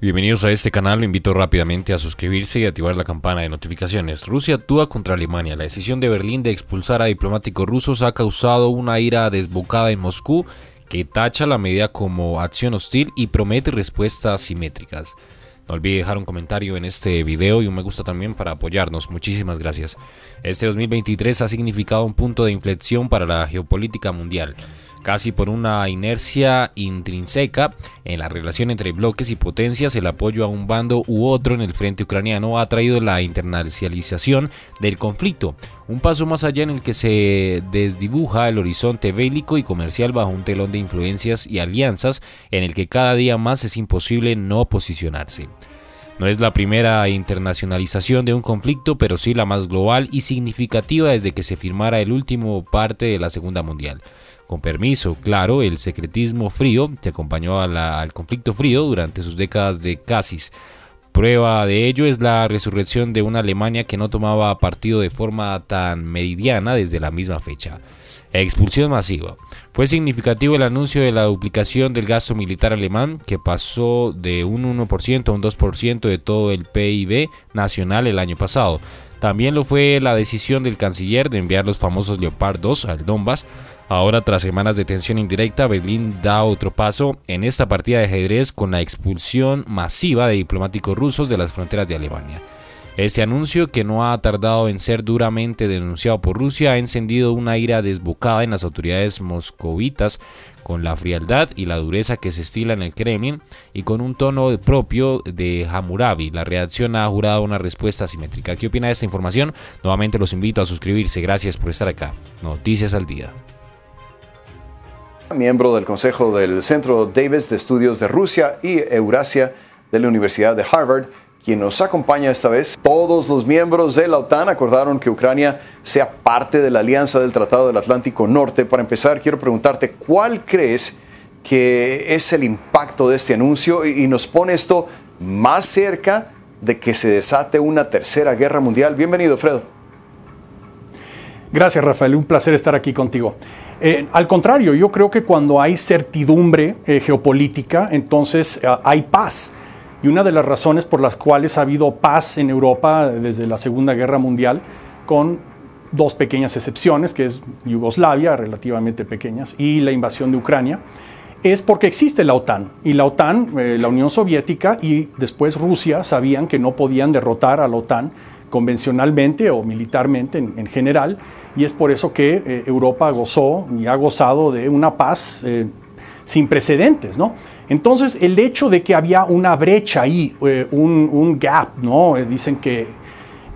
Bienvenidos a este canal, lo invito rápidamente a suscribirse y activar la campana de notificaciones. Rusia actúa contra Alemania. La decisión de Berlín de expulsar a diplomáticos rusos ha causado una ira desbocada en Moscú que tacha la medida como acción hostil y promete respuestas simétricas. No olvide dejar un comentario en este video y un me gusta también para apoyarnos. Muchísimas gracias. Este 2023 ha significado un punto de inflexión para la geopolítica mundial. Casi por una inercia intrínseca en la relación entre bloques y potencias, el apoyo a un bando u otro en el frente ucraniano ha traído la internacionalización del conflicto, un paso más allá en el que se desdibuja el horizonte bélico y comercial bajo un telón de influencias y alianzas en el que cada día más es imposible no posicionarse. No es la primera internacionalización de un conflicto, pero sí la más global y significativa desde que se firmara el último parte de la Segunda Mundial. Con permiso, claro, el secretismo frío se acompañó al conflicto frío durante sus décadas de casis. Prueba de ello es la resurrección de una Alemania que no tomaba partido de forma tan meridiana desde la misma fecha. Expulsión masiva. Fue significativo el anuncio de la duplicación del gasto militar alemán, que pasó de un 1% a un 2% de todo el PIB nacional el año pasado. También lo fue la decisión del canciller de enviar los famosos Leopard 2 al Donbass, Ahora, tras semanas de tensión indirecta, Berlín da otro paso en esta partida de ajedrez con la expulsión masiva de diplomáticos rusos de las fronteras de Alemania. Este anuncio, que no ha tardado en ser duramente denunciado por Rusia, ha encendido una ira desbocada en las autoridades moscovitas con la frialdad y la dureza que se estila en el Kremlin y con un tono propio de Hammurabi. La reacción ha jurado una respuesta asimétrica. ¿Qué opina de esta información? Nuevamente los invito a suscribirse. Gracias por estar acá. Noticias al día miembro del Consejo del Centro Davis de Estudios de Rusia y Eurasia de la Universidad de Harvard, quien nos acompaña esta vez. Todos los miembros de la OTAN acordaron que Ucrania sea parte de la alianza del Tratado del Atlántico Norte. Para empezar, quiero preguntarte, ¿cuál crees que es el impacto de este anuncio y, nos pone esto más cerca de que se desate una tercera guerra mundial? Bienvenido, Fredo. Gracias, Rafael. Un placer estar aquí contigo. Eh, al contrario, yo creo que cuando hay certidumbre eh, geopolítica, entonces eh, hay paz. Y una de las razones por las cuales ha habido paz en Europa desde la Segunda Guerra Mundial, con dos pequeñas excepciones, que es Yugoslavia, relativamente pequeñas, y la invasión de Ucrania, es porque existe la OTAN. Y la OTAN, la Unión Soviética y después Rusia sabían que no podían derrotar a la OTAN convencionalmente o militarmente en, general, y es por eso que eh, Europa gozó y ha gozado de una paz eh, sin precedentes, ¿no? Entonces, el hecho de que había una brecha ahí, eh, un, un, gap, ¿no? dicen que,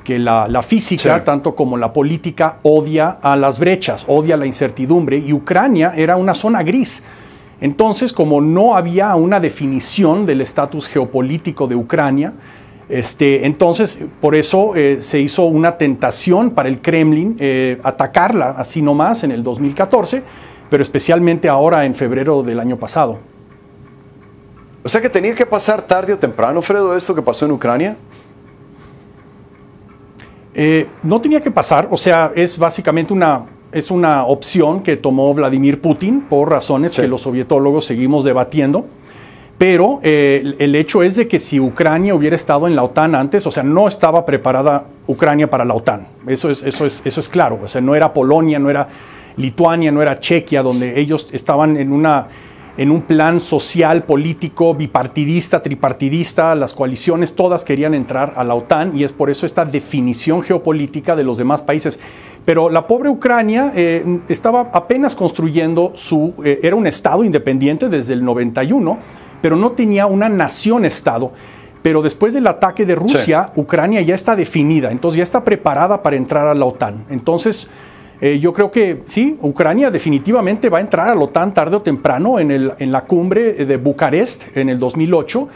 que la, la física, tanto como la política, odia a las brechas, odia la incertidumbre, y Ucrania era una zona gris. Entonces, como no había una definición del estatus geopolítico de Ucrania, este, entonces, por eso eh, se hizo una tentación para el Kremlin eh, atacarla así nomás en el 2014, pero especialmente ahora en febrero del año pasado. O sea que tenía que pasar tarde o temprano, Fredo, esto que pasó en Ucrania. Eh, no tenía que pasar, o sea, es básicamente una, es una opción que tomó Vladimir Putin por razones que los sovietólogos seguimos debatiendo. Pero eh, el hecho es de que si Ucrania hubiera estado en la OTAN antes, o sea, no estaba preparada Ucrania para la OTAN. Eso es, eso es, eso es claro. O sea, no era Polonia, no era Lituania, no era Chequia, donde ellos estaban en una en un plan social, político, bipartidista, tripartidista, las coaliciones todas querían entrar a la OTAN y es por eso esta definición geopolítica de los demás países. Pero la pobre Ucrania eh, estaba apenas construyendo su, eh, era un Estado independiente desde el 91 pero no tenía una nación-estado. Pero después del ataque de Rusia, Ucrania ya está definida, entonces ya está preparada para entrar a la OTAN. Entonces, eh, yo creo que sí, Ucrania definitivamente va a entrar a la OTAN tarde o temprano en, la cumbre de Bucarest en el 2008.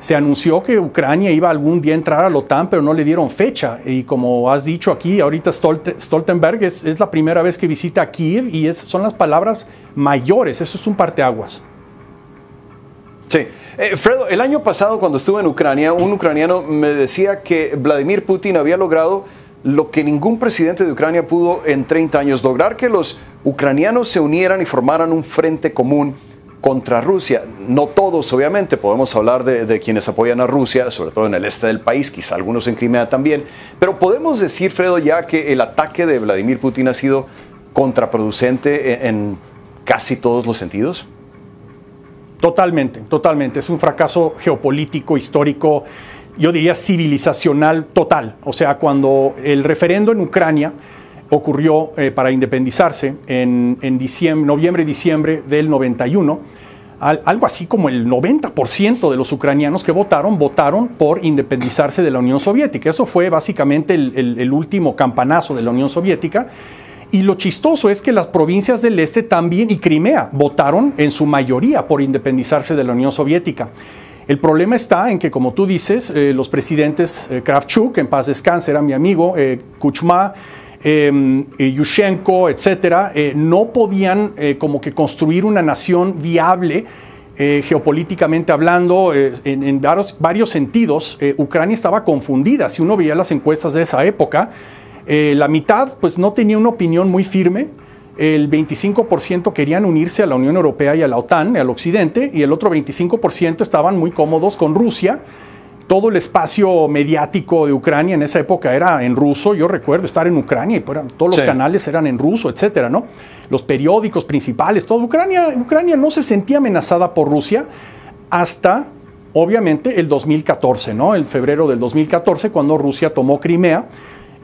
Se anunció que Ucrania iba algún día a entrar a la OTAN, pero no le dieron fecha. Y como has dicho aquí, ahorita Stoltenberg es, la primera vez que visita Kiev y es, son las palabras mayores. Eso es un parteaguas. Sí. Eh, Fredo, el año pasado cuando estuve en Ucrania, un ucraniano me decía que Vladimir Putin había logrado lo que ningún presidente de Ucrania pudo en 30 años, lograr que los ucranianos se unieran y formaran un frente común contra Rusia. No todos, obviamente, podemos hablar de, quienes apoyan a Rusia, sobre todo en el este del país, quizá algunos en Crimea también, pero podemos decir, Fredo, ya que el ataque de Vladimir Putin ha sido contraproducente en casi todos los sentidos. Totalmente, totalmente. Es un fracaso geopolítico, histórico, yo diría civilizacional total. O sea, cuando el referendo en Ucrania ocurrió eh, para independizarse en, en diciembre, noviembre, diciembre del 91, algo así como el 90% de los ucranianos que votaron votaron por independizarse de la Unión Soviética. Eso fue básicamente el último campanazo de la Unión Soviética. Y lo chistoso es que las provincias del este también y Crimea votaron en su mayoría por independizarse de la Unión Soviética. El problema está en que, como tú dices, eh, los presidentes eh, Kravchuk, en paz descanse, era mi amigo, eh, Kuchma, Yushchenko, etcétera, no podían como que construir una nación viable geopolíticamente hablando, en, varios, sentidos, Ucrania estaba confundida. Si uno veía las encuestas de esa época, eh, la mitad pues no tenía una opinión muy firme, el 25% querían unirse a la Unión Europea y a la OTAN, al Occidente, y el otro 25% estaban muy cómodos con Rusia. Todo el espacio mediático de Ucrania en esa época era en ruso. Yo recuerdo estar en Ucrania y todos los canales eran en ruso, etcétera, ¿no? Los periódicos principales, todo. Ucrania, Ucrania no se sentía amenazada por Rusia hasta, obviamente, el 2014, ¿no? El febrero del 2014, cuando Rusia tomó Crimea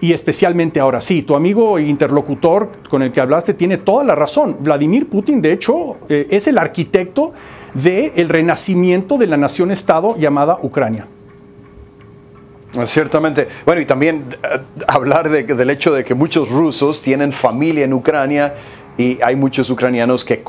y especialmente ahora sí, tu amigo interlocutor con el que hablaste tiene toda la razón. Vladimir Putin, de hecho, eh, es el arquitecto del el renacimiento de la nación-estado llamada Ucrania. Ciertamente. Bueno, y también eh, hablar del hecho de que muchos rusos tienen familia en Ucrania y hay muchos ucranianos que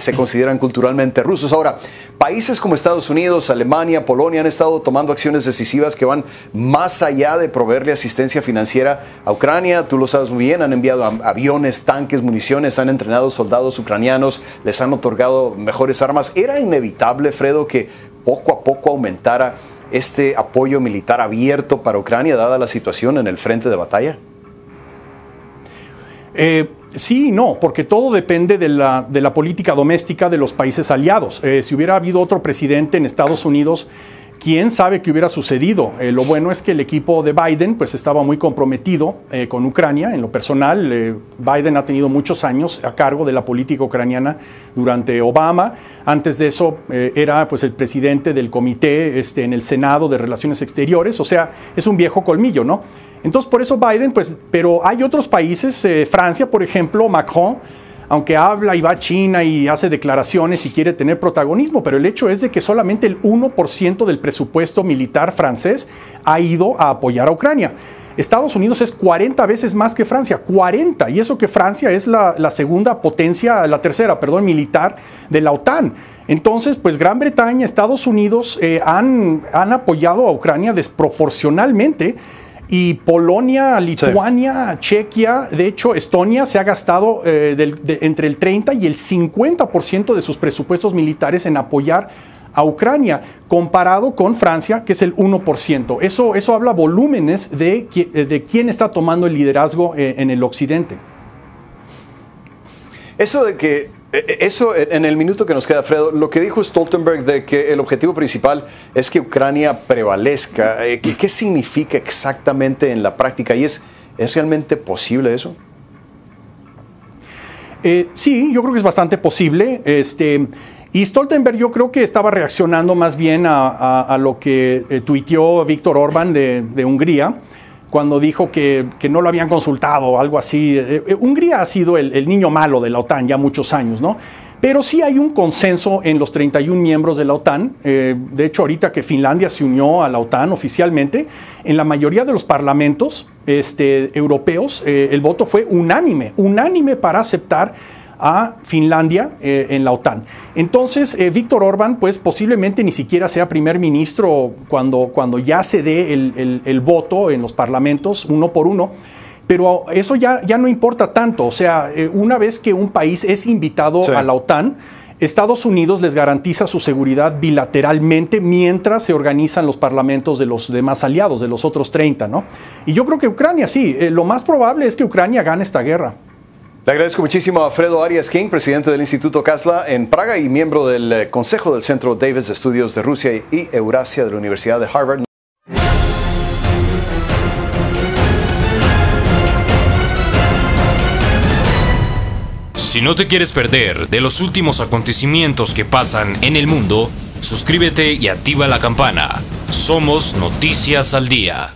se consideran culturalmente rusos. Ahora, países como Estados Unidos, Alemania, Polonia han estado tomando acciones decisivas que van más allá de proveerle asistencia financiera a Ucrania. Tú lo sabes muy bien, han enviado aviones, tanques, municiones, han entrenado soldados ucranianos, les han otorgado mejores armas. Era inevitable, Fredo, que poco a poco aumentara este apoyo militar abierto para Ucrania, dada la situación en el frente de batalla? Eh, Sí y no, porque todo depende de la, de la política doméstica de los países aliados. Eh, si hubiera habido otro presidente en Estados Unidos quién sabe qué hubiera sucedido. Eh, lo bueno es que el equipo de Biden pues estaba muy comprometido eh, con Ucrania. En lo personal, eh, Biden ha tenido muchos años a cargo de la política ucraniana durante Obama. Antes de eso era pues el presidente del comité este, en el Senado de Relaciones Exteriores. O sea, es un viejo colmillo, ¿no? Entonces por eso Biden, pues, pero hay otros países, Francia por ejemplo, Macron aunque habla y va a China y hace declaraciones y quiere tener protagonismo, pero el hecho es de que solamente el 1% del presupuesto militar francés ha ido a apoyar a Ucrania. Estados Unidos es 40 veces más que Francia, 40, y eso que Francia es la, segunda potencia, la tercera, perdón, militar de la OTAN. Entonces, pues Gran Bretaña, Estados Unidos eh, han, han apoyado a Ucrania desproporcionalmente y Polonia, Lituania, Chequia, de hecho Estonia se ha gastado eh, entre el 30 y el 50% de sus presupuestos militares en apoyar a Ucrania, comparado con Francia, que es el 1%. Eso, eso habla volúmenes de, eh, de quién está tomando el liderazgo eh, en el occidente. Eso de que eh, eh, eso en el minuto que nos queda, Fredo, lo que dijo Stoltenberg de que el objetivo principal es que Ucrania prevalezca, eh, ¿qué significa exactamente en la práctica? ¿Y es, es realmente posible eso? sí, yo creo que es bastante posible. Este, y Stoltenberg yo creo que estaba reaccionando más bien a, lo que tuiteó Víctor Orban de Hungría cuando dijo que, no lo habían consultado, o algo así. Eh, eh, Hungría ha sido el, niño malo de la OTAN ya muchos años, ¿no? Pero sí hay un consenso en los 31 miembros de la OTAN. Eh, de hecho, ahorita que Finlandia se unió a la OTAN oficialmente, en la mayoría de los parlamentos este, europeos el voto fue unánime, unánime para aceptar a Finlandia eh, en la OTAN. Entonces, eh, Víctor Orbán, pues posiblemente ni siquiera sea primer ministro cuando, cuando ya se dé el, voto en los parlamentos, uno por uno. Pero eso ya, ya no importa tanto. O sea, eh, una vez que un país es invitado a la OTAN, Estados Unidos les garantiza su seguridad bilateralmente mientras se organizan los parlamentos de los demás aliados, de los otros 30, ¿no? Y yo creo que Ucrania sí, lo más probable es que Ucrania gane esta guerra. Le agradezco muchísimo a Fredo Arias King, presidente del Instituto Casla en Praga y miembro del eh, Consejo del Centro Davis de Estudios de Rusia y Eurasia de la Universidad de Harvard. Si no te quieres perder de los últimos acontecimientos que pasan en el mundo, suscríbete y activa la campana. Somos Noticias al Día.